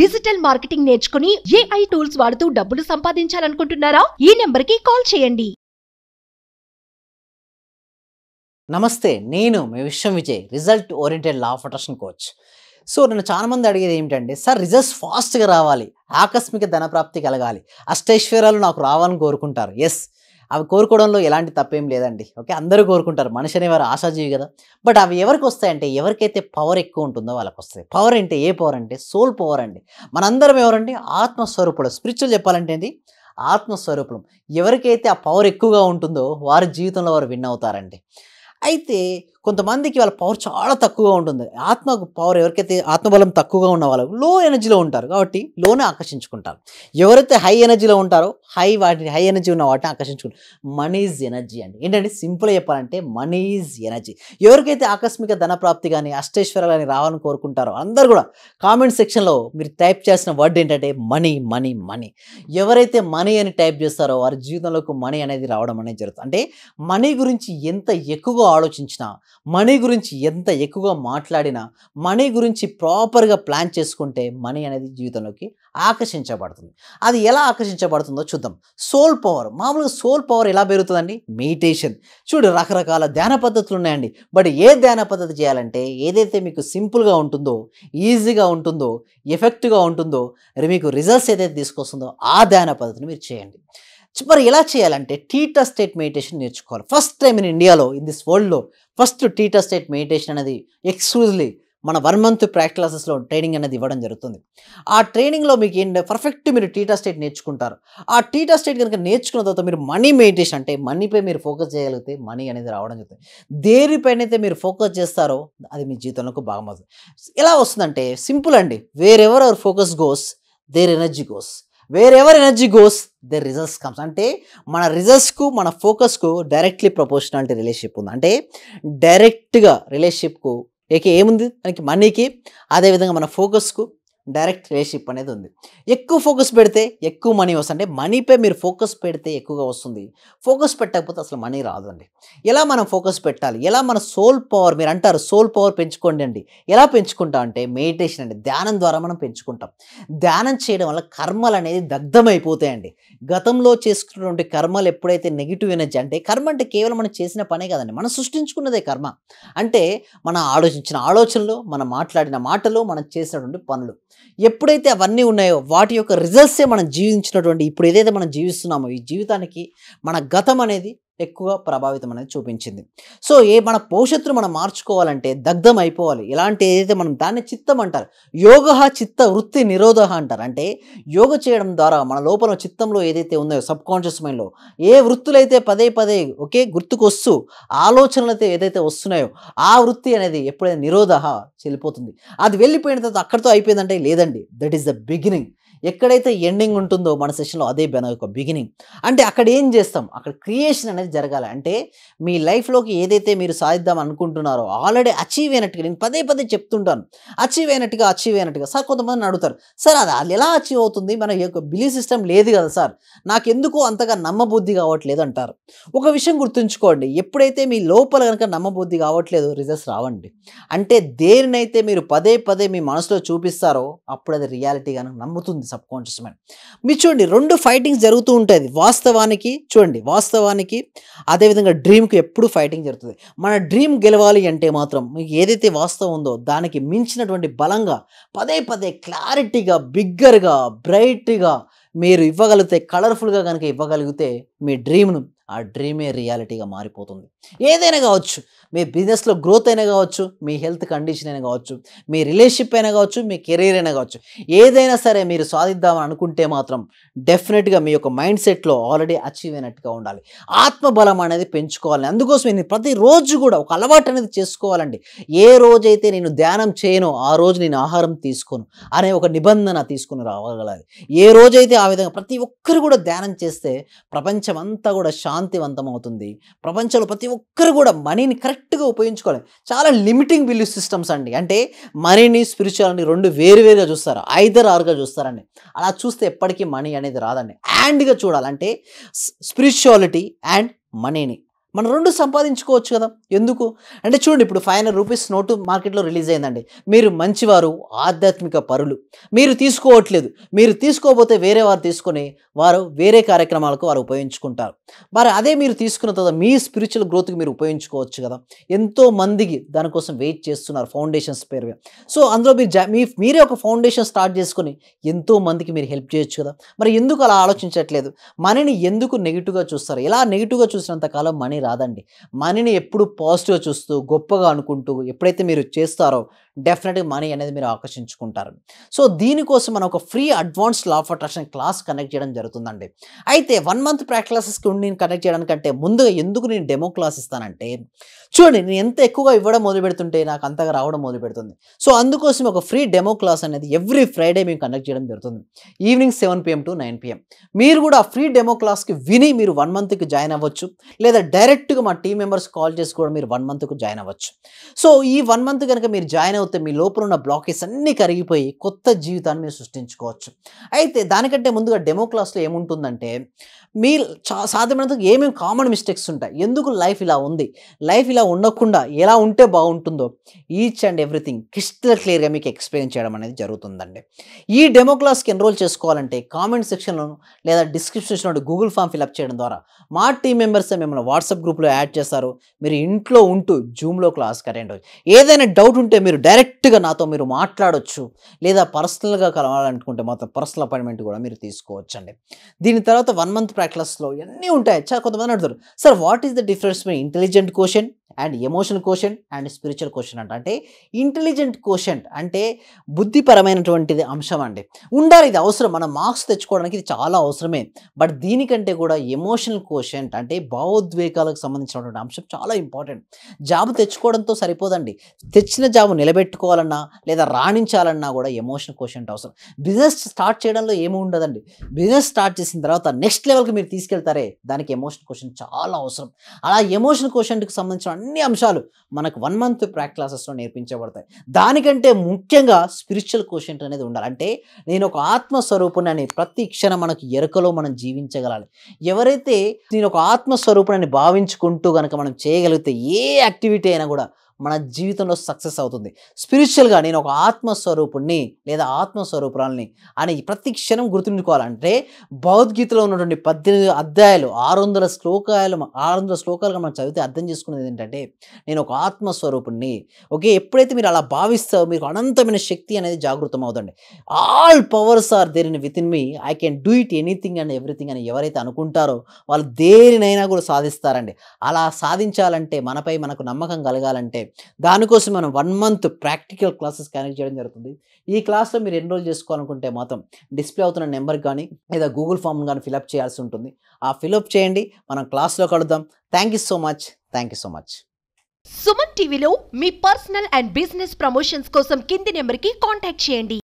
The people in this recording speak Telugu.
డిజిటల్ మార్కెటింగ్ నేర్చుకుని ఏఐ టూల్స్ వాడుతూ డబ్బులు సంపాదించాలనుకుంటున్నారా ఈ నెంబర్ కి కాల్ చేయండి నమస్తే నేను మీ Vishwam Vijay result oriented law protection coach so నన్ను చాలా మంది అడిగేది ఏమిటంటే సార్ రిజల్ట్స్ ఫాస్ట్గా రావాలి ఆకస్మిక ధనప్రాప్తి కలగాలి అష్టైశ్వర్యాలు నాకు రావాలని కోరుకుంటారు ఎస్ అవి కోరుకోవడంలో ఎలాంటి తప్పేం లేదండి ఓకే అందరూ కోరుకుంటారు మనిషి అనేవారు ఆశాజీవి కదా బట్ అవి ఎవరికి వస్తాయంటే ఎవరికైతే పవర్ ఎక్కువ ఉంటుందో వాళ్ళకి వస్తాయి పవర్ అంటే ఏ పవర్ అంటే సోల్ పవర్ అండి మనందరం ఎవరండి ఆత్మస్వరూపుడు స్పిరిచువల్ చెప్పాలంటే ఏంటి ఆత్మస్వరూపం ఎవరికైతే ఆ పవర్ ఎక్కువగా ఉంటుందో వారి జీవితంలో వారు విన్ అవుతారండి అయితే కొంతమందికి వాళ్ళ పవర్ చాలా తక్కువగా ఉంటుంది ఆత్మ పవర్ ఎవరికైతే ఆత్మబలం తక్కువగా ఉన్న వాళ్ళు లో ఎనర్జీలో ఉంటారు కాబట్టి లోనే ఆకర్షించుకుంటారు ఎవరైతే హై ఎనర్జీలో ఉంటారో హై వాటిని హై ఎనర్జీ ఉన్న వాటిని ఆకర్షించుకుంటారు మనీ ఈజ్ ఎనర్జీ అండి ఏంటంటే సింపుల్గా చెప్పాలంటే మనీ ఈజ్ ఎనర్జీ ఎవరికైతే ఆకస్మిక ధన ప్రాప్తి కానీ అష్టేశ్వరాలు కానీ రావాలని కోరుకుంటారో అందరు కూడా కామెంట్ సెక్షన్లో మీరు టైప్ చేసిన వర్డ్ ఏంటంటే మనీ మనీ మనీ ఎవరైతే మనీ అని టైప్ చేస్తారో వారి జీవితంలోకి మనీ అనేది రావడం అనేది జరుగుతుంది అంటే మనీ గురించి ఎంత ఎక్కువగా ఆలోచించినా మనీ గురించి ఎంత ఎక్కువగా మాట్లాడినా మనీ గురించి ప్రాపర్గా ప్లాన్ చేసుకుంటే మనీ అనేది జీవితంలోకి ఆకర్షించబడుతుంది అది ఎలా ఆకర్షించబడుతుందో చూద్దాం సోల్ పవర్ మామూలుగా సోల్ పవర్ ఎలా పెరుగుతుందండి మెడిటేషన్ చూడు రకరకాల ధ్యాన పద్ధతులు ఉన్నాయండి బట్ ఏ ధ్యాన పద్ధతి చేయాలంటే ఏదైతే మీకు సింపుల్గా ఉంటుందో ఈజీగా ఉంటుందో ఎఫెక్ట్గా ఉంటుందో మీకు రిజల్ట్స్ ఏదైతే తీసుకొస్తుందో ఆ ధ్యాన పద్ధతిని మీరు చేయండి మరి ఎలా చేయాలంటే టీటా స్టేట్ మెడిటేషన్ నేర్చుకోవాలి ఫస్ట్ టైం ఇన్ ఇండియాలో ఇన్ దిస్ వరల్డ్లో ఫస్ట్ టీటా స్టేట్ మెడిటేషన్ అనేది ఎక్స్క్లూజివ్లీ మన వన్ మంత్ ప్రాక్టీసెస్లో ట్రైనింగ్ అనేది ఇవ్వడం జరుగుతుంది ఆ ట్రైనింగ్లో మీకు ఏంటంటే పర్ఫెక్ట్ మీరు టీటా స్టేట్ నేర్చుకుంటారు ఆ టీటా స్టేట్ కనుక నేర్చుకున్న తర్వాత మీరు మనీ మెడిటేషన్ అంటే మనీపై మీరు ఫోకస్ చేయగలిగితే మనీ అనేది రావడం జరుగుతుంది దేనిపైనైతే మీరు ఫోకస్ చేస్తారో అది మీ జీవితంలోకి బాగా ఎలా వస్తుందంటే సింపుల్ అండి wherever our focus goes there energy goes wherever energy goes the results comes అంటే మన రిజల్ట్స్కు మన ఫోకస్కు డైరెక్ట్లీ ప్రపోర్షనాలిటీ రిలేషన్షిప్ ఉంది అంటే డైరెక్ట్గా రిలేషన్షిప్కు ఏకే ఏముంది మనకి మనీకి అదేవిధంగా మన ఫోకస్కు డైరెక్ట్ రిలేషన్షిప్ అనేది ఉంది ఎక్కువ ఫోకస్ పెడితే ఎక్కువ మనీ వస్తుంది అంటే మనీపై మీరు ఫోకస్ పెడితే ఎక్కువగా వస్తుంది ఫోకస్ పెట్టకపోతే అసలు మనీ రాదండి ఎలా మనం ఫోకస్ పెట్టాలి ఎలా మన సోల్ పవర్ మీరు అంటారు సోల్ పవర్ పెంచుకోండి అండి ఎలా పెంచుకుంటాం అంటే మెడిటేషన్ అండి ధ్యానం ద్వారా మనం పెంచుకుంటాం ధ్యానం చేయడం వల్ల కర్మలు అనేది దగ్ధమైపోతాయండి గతంలో చేసుకున్నటువంటి కర్మలు ఎప్పుడైతే నెగిటివ్ ఎనర్జీ అంటే కర్మ అంటే కేవలం మనం చేసిన పనే కదండి మనం సృష్టించుకున్నదే కర్మ అంటే మనం ఆలోచించిన ఆలోచనలు మనం మాట్లాడిన మాటలు మనం చేసినటువంటి పనులు ఎప్పుడైతే అవన్నీ ఉన్నాయో వాటి యొక్క రిజల్ట్సే మనం జీవించినటువంటి ఇప్పుడు ఏదైతే మనం జీవిస్తున్నామో ఈ జీవితానికి మన గతం అనేది ఎక్కువ ప్రభావితం అనేది చూపించింది సో ఏ మన భవిష్యత్తును మనం మార్చుకోవాలంటే దగ్ధం అయిపోవాలి ఇలాంటి ఏదైతే మనం దాన్ని చిత్తం అంటారు యోగ చిత్త వృత్తి నిరోధ అంటారు అంటే యోగ చేయడం ద్వారా మన లోపల చిత్తంలో ఏదైతే ఉందో సబ్ కాన్షియస్ మైండ్లో ఏ వృత్తులైతే పదే పదే ఒకే గుర్తుకొస్తూ ఆలోచనలు అయితే ఏదైతే వస్తున్నాయో ఆ వృత్తి అనేది ఎప్పుడైనా నిరోధ చెల్లిపోతుంది అది వెళ్ళిపోయిన తర్వాత అక్కడితో అయిపోయిందంటే లేదండి దట్ ఈస్ ద బిగినింగ్ ఎక్కడైతే ఎండింగ్ ఉంటుందో మన సెషన్లో అదే బెన యొక్క బిగినింగ్ అంటే అక్కడ ఏం చేస్తాం అక్కడ క్రియేషన్ అనేది జరగాలి అంటే మీ లైఫ్లోకి ఏదైతే మీరు సాధిద్దాం అనుకుంటున్నారో ఆల్రెడీ అచీవ్ అయినట్టుగా నేను పదే పదే చెప్తుంటాను అచీవ్ అయినట్టుగా అచీవ్ అయినట్టుగా సార్ కొంతమంది అడుగుతారు సార్ అది అది ఎలా అచీవ్ అవుతుంది మన యొక్క బిలీఫ్ సిస్టమ్ లేదు కదా సార్ నాకు ఎందుకు అంతగా నమ్మబుద్ధి కావట్లేదు అంటారు ఒక విషయం గుర్తుంచుకోండి ఎప్పుడైతే మీ లోపల కనుక నమ్మబుద్ధి కావట్లేదు రిజల్ట్స్ రావండి అంటే దేనినైతే మీరు పదే పదే మీ మనసులో చూపిస్తారో అప్పుడు అది రియాలిటీ కనుక నమ్ముతుంది సబ్ కాన్షియస్ మైండ్ మీరు చూడండి రెండు ఫైటింగ్స్ జరుగుతూ ఉంటుంది వాస్తవానికి చూడండి వాస్తవానికి అదేవిధంగా డ్రీమ్కి ఎప్పుడు ఫైటింగ్ జరుగుతుంది మన డ్రీమ్ గెలవాలి అంటే మాత్రం మీకు ఏదైతే వాస్తవం ఉందో దానికి మించినటువంటి బలంగా పదే పదే క్లారిటీగా బిగ్గర్గా బ్రైట్గా మీరు ఇవ్వగలిగితే కలర్ఫుల్గా కనుక ఇవ్వగలిగితే మీ డ్రీమ్ను ఆ డ్రీమే రియాలిటీగా మారిపోతుంది ఏదైనా కావచ్చు మీ బిజినెస్లో గ్రోత్ అయినా కావచ్చు మీ హెల్త్ కండిషన్ అయినా కావచ్చు మీ రిలేషన్షిప్ అయినా కావచ్చు మీ కెరీర్ అయినా కావచ్చు ఏదైనా సరే మీరు సాధిద్దామని అనుకుంటే మాత్రం డెఫినెట్గా మీ యొక్క మైండ్ సెట్లో ఆల్రెడీ అచీవ్ అయినట్టుగా ఉండాలి ఆత్మబలం అనేది పెంచుకోవాలి అందుకోసం నేను ప్రతిరోజు కూడా ఒక అలవాటు అనేది చేసుకోవాలండి ఏ రోజైతే నేను ధ్యానం చేయనో ఆ రోజు నేను ఆహారం తీసుకోను అనే ఒక నిబంధన తీసుకుని రాగలగాలి ఏ రోజైతే ఆ విధంగా ప్రతి ఒక్కరు కూడా ధ్యానం చేస్తే ప్రపంచం అంతా కూడా శాంతివంతం అవుతుంది ప్రపంచంలో ప్రతి ఒక్కరు కూడా మనీని కరెక్ట్ కరెక్ట్గా ఉపయోగించుకోవాలి చాలా లిమిటింగ్ బిలీఫ్ సిస్టమ్స్ అండి అంటే మనీని స్పిరిచువాలిటీ రెండు వేరువేరుగా చూస్తారు ఐదర్ ఆరుగా చూస్తారండి అలా చూస్తే ఎప్పటికీ మనీ అనేది రాదండి యాండ్గా చూడాలంటే స్పిరిచువాలిటీ అండ్ మనీని మనం రెండు సంపాదించుకోవచ్చు కదా ఎందుకు అంటే చూడండి ఇప్పుడు ఫైవ్ హండ్రెడ్ రూపీస్ నోటు మార్కెట్లో రిలీజ్ అయిందండి మీరు మంచివారు ఆధ్యాత్మిక పరులు మీరు తీసుకోవట్లేదు మీరు తీసుకోకపోతే వేరే వారు తీసుకొని వారు వేరే కార్యక్రమాలకు వారు ఉపయోగించుకుంటారు మరి అదే మీరు తీసుకున్న తర్వాత మీ స్పిరిచువల్ గ్రోత్కి మీరు ఉపయోగించుకోవచ్చు కదా ఎంతో మందికి దానికోసం వెయిట్ చేస్తున్నారు ఫౌండేషన్స్ పేరు సో అందులో మీరు మీ మీరే ఒక ఫౌండేషన్ స్టార్ట్ చేసుకొని ఎంతో మందికి మీరు హెల్ప్ చేయొచ్చు కదా మరి ఎందుకు అలా ఆలోచించట్లేదు మనీని ఎందుకు నెగిటివ్గా చూస్తారు ఎలా నెగిటివ్గా చూసినంత కాలం మనీ రాదండి మనీని ఎప్పుడు పాజిటివ్ చూస్తూ గొప్పగా అనుకుంటూ ఎప్పుడైతే మీరు చేస్తారో డెఫినెట్గా మనీ అనేది మీరు ఆకర్షించుకుంటారు సో దీనికోసం మనం ఒక free advance law of attraction class connect చేయడం జరుగుతుందండి అయితే వన్ మంత్ ప్రాక్టీస్ క్లాసెస్కి నేను కనెక్ట్ చేయడానికంటే ముందుగా ఎందుకు నేను డెమో క్లాస్ ఇస్తానంటే చూడండి నేను ఎంత ఎక్కువగా ఇవ్వడం మొదలు పెడుతుంటే నాకు అంతగా రావడం మొదలు పెడుతుంది సో అందుకోసం ఒక ఫ్రీ డెమో క్లాస్ అనేది ఎవ్రీ ఫ్రైడే మేము కండక్ట్ చేయడం జరుగుతుంది evening seven PM to nine PM మీరు కూడా ఫ్రీ డెమో క్లాస్కి విని మీరు వన్ మంత్కి జాయిన్ అవ్వచ్చు లేదా డైరెక్ట్ డైరెక్ట్గా మా టీం మెంబర్స్ కాల్ చేసి కూడా మీరు వన్ మంత్కు జాయిన్ అవ్వచ్చు సో ఈ వన్ మంత్ కనుక మీరు జాయిన్ అవుతే మీ లోపల ఉన్న బ్లాకేజ్ అన్నీ కరిగిపోయి కొత్త జీవితాన్ని మీరు సృష్టించుకోవచ్చు అయితే దానికంటే ముందుగా డెమో క్లాస్లో ఏముంటుందంటే మీ చా సాధ్యమైనంత ఏమేమి కామన్ మిస్టేక్స్ ఉంటాయి ఎందుకు లైఫ్ ఇలా ఉంది లైఫ్ ఇలా ఉండకుండా ఎలా ఉంటే బాగుంటుందో ఈచ్ అండ్ ఎవ్రీథింగ్ క్రిస్టల్ క్లియర్గా మీకు ఎక్స్ప్లెయిన్ చేయడం అనేది జరుగుతుందండి ఈ డెమో క్లాస్కి ఎన్రోల్ చేసుకోవాలంటే కామెంట్ సెక్షన్లో లేదా డిస్క్రిప్షన్లో గూగుల్ ఫామ్ ఫిల్అప్ చేయడం ద్వారా మా టీం మెంబర్స్ మిమ్మల్ని వాట్సాప్ గ్రూప్లో యాడ్ చేస్తారు మీరు ఇంట్లో ఉంటూ జూమ్లో క్లాస్కి అటెండ్ అవ్వచ్చు ఏదైనా డౌట్ ఉంటే మీరు డైరెక్ట్గా నాతో మీరు మాట్లాడవచ్చు లేదా పర్సనల్గా కలవాలనుకుంటే మాత్రం పర్సనల్ అపాయింట్మెంట్ కూడా మీరు తీసుకోవచ్చు అండి దీని తర్వాత వన్ మంత్ ప్రాక్టీస్లో ఇవన్నీ ఉంటాయి చాలా కొంతమంది అడుగుతారు sir what is the difference మీ intelligent question and emotion quotient and spiritual quotient అంట అంటే ఇంటెలిజెంట్ కోషన్ అంటే బుద్ధిపరమైనటువంటిది అంశం అండి ఉండాలి ఇది అవసరం మనం మార్క్స్ తెచ్చుకోవడానికి ఇది చాలా అవసరమే బట్ దీనికంటే కూడా ఎమోషనల్ కోషన్ అంటే భావోద్వేగాలకు సంబంధించినటువంటి అంశం చాలా ఇంపార్టెంట్ జాబ్ తెచ్చుకోవడంతో సరిపోదండి తెచ్చిన జాబ్ నిలబెట్టుకోవాలన్నా లేదా రాణించాలన్నా కూడా ఎమోషనల్ క్వశ్చన్ అవసరం బిజినెస్ స్టార్ట్ చేయడంలో ఏమి ఉండదండి బిజినెస్ స్టార్ట్ చేసిన తర్వాత నెక్స్ట్ లెవెల్కి మీరు తీసుకెళ్తారే దానికి ఎమోషనల్ క్వశ్చన్ చాలా అవసరం అలా ఎమోషనల్ కోషన్కి సంబంధించిన అన్ని అంశాలు మనకు వన్ మంత్ ప్రాక్ క్లాసెస్లో నేర్పించబడతాయి దానికంటే ముఖ్యంగా స్పిరిచువల్ క్వశ్చన్ అనేది ఉండాలి అంటే నేను ఒక ఆత్మస్వరూపుని అనే ప్రతి క్షణం మనకు ఎరుకలో మనం జీవించగలాలి ఎవరైతే నేను ఒక ఆత్మస్వరూపుని భావించుకుంటూ కనుక మనం చేయగలిగితే ఏ యాక్టివిటీ అయినా కూడా మన జీవితంలో సక్సెస్ అవుతుంది స్పిరిచువల్గా నేను ఒక ఆత్మస్వరూపుణ్ణి లేదా ఆత్మస్వరూపురాల్ని అని ప్రతి క్షణం గుర్తుంచుకోవాలంటే భగవద్గీతలో ఉన్నటువంటి పద్దెనిమిది అధ్యాయాలు ఆరు వందల శ్లోకాలు ఆరు వందల శ్లోకాలుగా మనం చదివితే అర్థం చేసుకునేది ఏంటంటే నేను ఒక ఆత్మస్వరూపుణ్ణి ఓకే ఎప్పుడైతే మీరు అలా భావిస్తారో మీకు అనంతమైన శక్తి అనేది జాగృతం అవుతుంది all powers are there in within me I can do it anything and everything అని ఎవరైతే అనుకుంటారో వాళ్ళు దేనినైనా కూడా సాధిస్తారండి అలా సాధించాలంటే మనపై మనకు నమ్మకం కలగాలంటే దానికోసం మనం one month practical classes connect చేయడం జరుగుతుంది ఈ క్లాస్లో మీరు ఎన్రోల్ చేసుకోవాలనుకుంటే మాత్రం డిస్ప్లే అవుతున్న నెంబర్ కానీ లేదా గూగుల్ ఫామ్ కానీ ఫిలప్ చేయాల్సి ఉంటుంది ఆ ఫిలప్ చేయండి మనం క్లాస్లో కడుద్దాం thank you so much thank you so much Suman టీవీలో మీ పర్సనల్ అండ్ బిజినెస్ ప్రమోషన్స్ కోసం కింది నెంబర్కి కాంటాక్ట్ చేయండి